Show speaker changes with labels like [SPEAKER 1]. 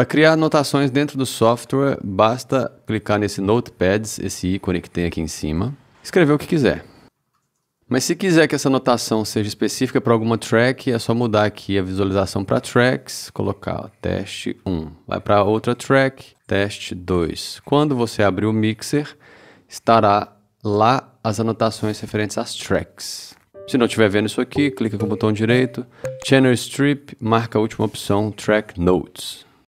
[SPEAKER 1] Para criar anotações dentro do software, basta clicar nesse Notepads, esse ícone que tem aqui em cima, escrever o que quiser. Mas se quiser que essa anotação seja específica para alguma track, é só mudar aqui a visualização para tracks, colocar ó, teste 1. Vai para outra track, teste 2. Quando você abrir o mixer, estará lá as anotações referentes às tracks. Se não estiver vendo isso aqui, clica com o botão direito, Channel Strip, marca a última opção, Track Notes.